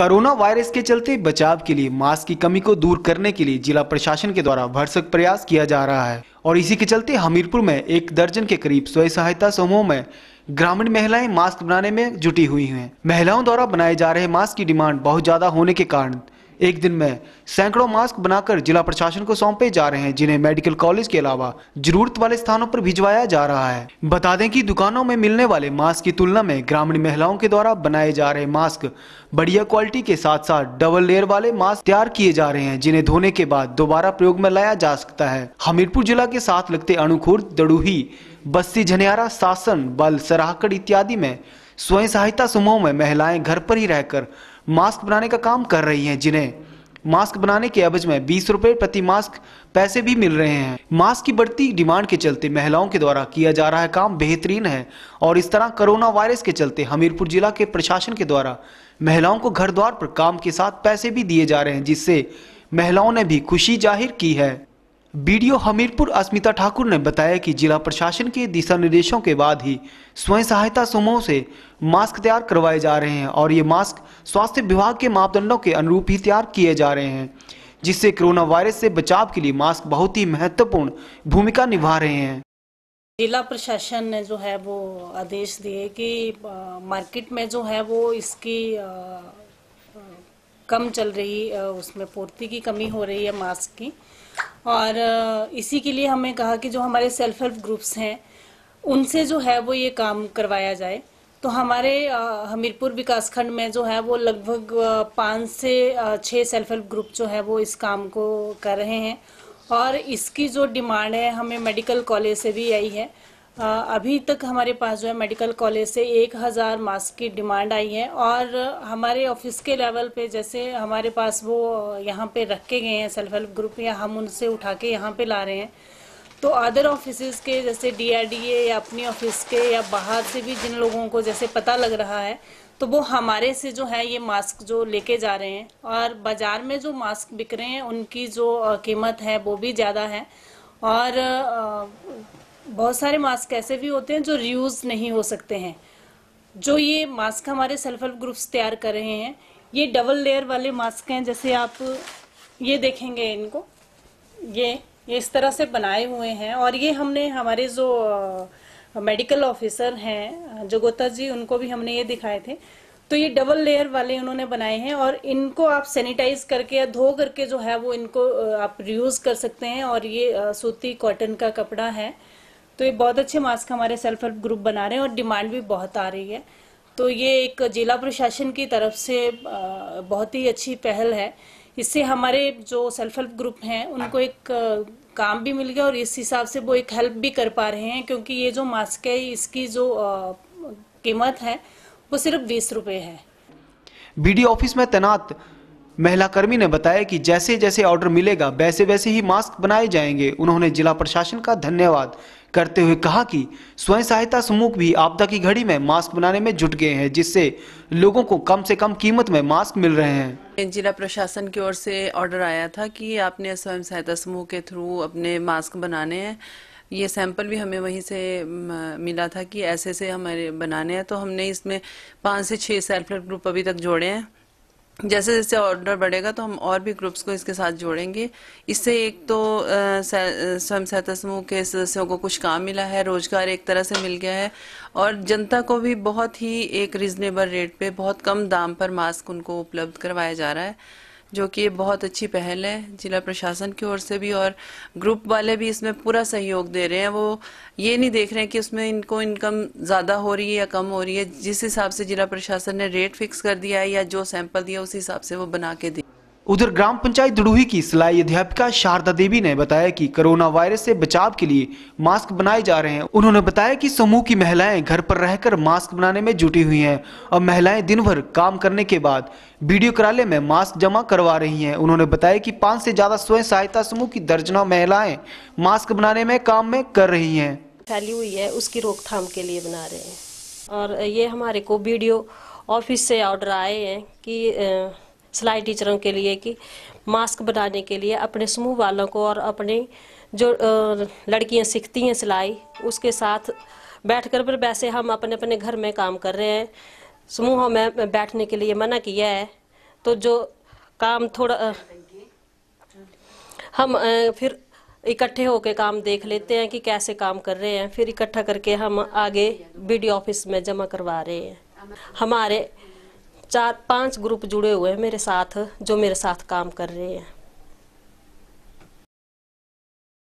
corona virus के चलते बचाव के लिए मास्क की कमी को दूर करने के लिए जिला प्रशासन के द्वारा भरसक प्रयास किया जा रहा है और इसी के चलते हमीरपुर में एक दर्जन के करीब स्वयं सहायता समूह में ग्रामीण महिलाएं मास्क बनाने में जुटी हुई हैं महिलाओं द्वारा बनाए जा रहे मास्क की डिमांड बहुत ज्यादा होने के कारण एक दिन में सैकड़ों मास्क बनाकर जिला प्रशासन को सौंपे जा रहे हैं जिन्हें मेडिकल कॉलेज के अलावा जरूरत वाले स्थानों पर भिजवाया जा रहा है बता दें कि दुकानों में मिलने वाले मास्क की तुलना में ग्रामीण महिलाओं के द्वारा बनाए जा रहे मास्क बढ़िया क्वालिटी के साथ साथ डबल लेयर वाले मास्क तैयार किए जा रहे हैं जिन्हें धोने के बाद दोबारा प्रयोग में लाया जा सकता है हमीरपुर जिला के साथ लगते अणुखुर्द दड़ूही बस्ती झनियारा सासन बल सराहकड़ इत्यादि में स्वयं सहायता समूह में महिलाएं घर पर ही रहकर मास्क बनाने का काम कर रही हैं जिन्हें मास्क बनाने के अवज में बीस रुपए प्रति मास्क पैसे भी मिल रहे हैं मास्क की बढ़ती डिमांड के चलते महिलाओं के द्वारा किया जा रहा है काम बेहतरीन है और इस तरह कोरोना वायरस के चलते हमीरपुर जिला के प्रशासन के द्वारा महिलाओं को घर द्वार पर काम के साथ पैसे भी दिए जा रहे हैं जिससे महिलाओं ने भी खुशी जाहिर की है बीडीओ हमीरपुर अस्मिता ठाकुर ने बताया कि जिला प्रशासन के दिशा निर्देशों के बाद ही स्वयं सहायता समूहों से मास्क तैयार करवाए जा रहे हैं और ये मास्क स्वास्थ्य विभाग के मापदंडों के अनुरूप ही तैयार किए जा रहे हैं जिससे कोरोना वायरस से बचाव के लिए मास्क बहुत ही महत्वपूर्ण भूमिका निभा रहे हैं जिला प्रशासन ने जो है वो आदेश दिए कि मार्केट में जो है वो इसकी कम चल रही उसमें पूर्ति की कमी हो रही है मास्क की और इसी के लिए हमें कहा कि जो हमारे सेल्फ हेल्प ग्रुप्स हैं उनसे जो है वो ये काम करवाया जाए तो हमारे हमीरपुर विकासखंड में जो है वो लगभग पाँच से छः सेल्फ हेल्प ग्रुप जो है वो इस काम को कर रहे हैं और इसकी जो डिमांड है हमें मेडिकल कॉलेज से भी आई है अभी तक हमारे पास जो है मेडिकल कॉलेज से एक हज़ार मास्क की डिमांड आई है और हमारे ऑफिस के लेवल पे जैसे हमारे पास वो यहाँ पे रखे गए हैं सेल्फ हेल्प ग्रुप या हम उनसे उठा के यहाँ पे ला रहे हैं तो अदर ऑफिस के जैसे डीआरडीए या अपनी ऑफिस के या बाहर से भी जिन लोगों को जैसे पता लग रहा है तो वो हमारे से जो है ये मास्क जो लेके जा रहे हैं और बाज़ार में जो मास्क बिक रहे हैं उनकी जो कीमत है वो भी ज़्यादा है और बहुत सारे मास्क ऐसे भी होते हैं जो रियूज नहीं हो सकते हैं जो ये मास्क हमारे सेल्फ हेल्प ग्रुप्स तैयार कर रहे हैं ये डबल लेयर वाले मास्क हैं जैसे आप ये देखेंगे इनको ये ये इस तरह से बनाए हुए हैं और ये हमने हमारे जो मेडिकल ऑफिसर हैं गोता जी उनको भी हमने ये दिखाए थे तो ये डबल लेयर वाले उन्होंने बनाए हैं और इनको आप सैनिटाइज करके या धो करके जो है वो इनको आप रियूज़ कर सकते हैं और ये सूती कॉटन का कपड़ा है तो ये बहुत अच्छे मास्क हमारे सेल्फ हेल्प ग्रुप बना रहे हैं और डिमांड भी बहुत आ रही है तो ये एक जिला प्रशासन की तरफ से बहुत ही अच्छी पहल है इससे हमारे जो सेल्फ हेल्प ग्रुप हैं उनको एक काम भी मिल गया और इस हिसाब से वो एक हेल्प भी कर पा रहे हैं क्योंकि ये जो मास्क है इसकी जो कीमत है वो सिर्फ बीस रुपये है बी ऑफिस में तैनात महिला कर्मी ने बताया कि जैसे जैसे ऑर्डर मिलेगा वैसे वैसे ही मास्क बनाए जाएंगे उन्होंने जिला प्रशासन का धन्यवाद करते हुए कहा कि स्वयं सहायता समूह भी आपदा की घड़ी में मास्क बनाने में जुट गए हैं जिससे लोगों को कम से कम कीमत में मास्क मिल रहे हैं जिला प्रशासन की ओर से ऑर्डर आया था कि आपने स्वयं सहायता समूह के थ्रू अपने मास्क बनाने हैं ये सैंपल भी हमें वहीं से मिला था कि ऐसे से हमारे बनाने हैं तो हमने इसमें पाँच से छः सेल्फ हेल्प ग्रुप अभी तक जोड़े हैं जैसे जैसे ऑर्डर बढ़ेगा तो हम और भी ग्रुप्स को इसके साथ जोड़ेंगे इससे एक तो स्वयं सहायता समूह के सदस्यों को कुछ काम मिला है रोजगार एक तरह से मिल गया है और जनता को भी बहुत ही एक रिजनेबल रेट पे बहुत कम दाम पर मास्क उनको उपलब्ध करवाया जा रहा है जो कि बहुत अच्छी पहल है जिला प्रशासन की ओर से भी और ग्रुप वाले भी इसमें पूरा सहयोग दे रहे हैं वो ये नहीं देख रहे हैं कि उसमें इनको इनकम ज़्यादा हो रही है या कम हो रही है जिस हिसाब से जिला प्रशासन ने रेट फिक्स कर दिया है या जो सैंपल दिया उस हिसाब से वो बना के दे उधर ग्राम पंचायत दुड़ूही की सिलाई अध्यापिका शारदा देवी ने बताया कि कोरोना वायरस से बचाव के लिए मास्क बनाए जा रहे हैं उन्होंने बताया कि समूह की महिलाएं घर पर रहकर मास्क बनाने में जुटी हुई हैं और महिलाएं दिन भर काम करने के बाद वीडियो कराले में मास्क जमा करवा रही हैं उन्होंने बताया कि पाँच से ज्यादा स्वयं सहायता समूह की दर्जनों महिलाएं मास्क बनाने में काम में कर रही है फैली हुई है उसकी रोकथाम के लिए बना रहे हैं और ये हमारे को वीडियो ऑफिस से ऑर्डर आए हैं की सिलाई टीचरों के लिए कि मास्क बनाने के लिए अपने समूह वालों को और अपने जो लड़कियां सीखती हैं सिलाई उसके साथ बैठकर पर वैसे हम अपने अपने घर में काम कर रहे हैं समूहों में बैठने के लिए मना किया है तो जो काम थोड़ा हम फिर इकट्ठे होकर काम देख लेते हैं कि कैसे काम कर रहे हैं फिर इकट्ठा करके हम आगे बीडी ऑफिस में जमा करवा रहे हैं हमारे चार पांच ग्रुप जुड़े हुए हैं मेरे साथ जो मेरे साथ काम कर रहे हैं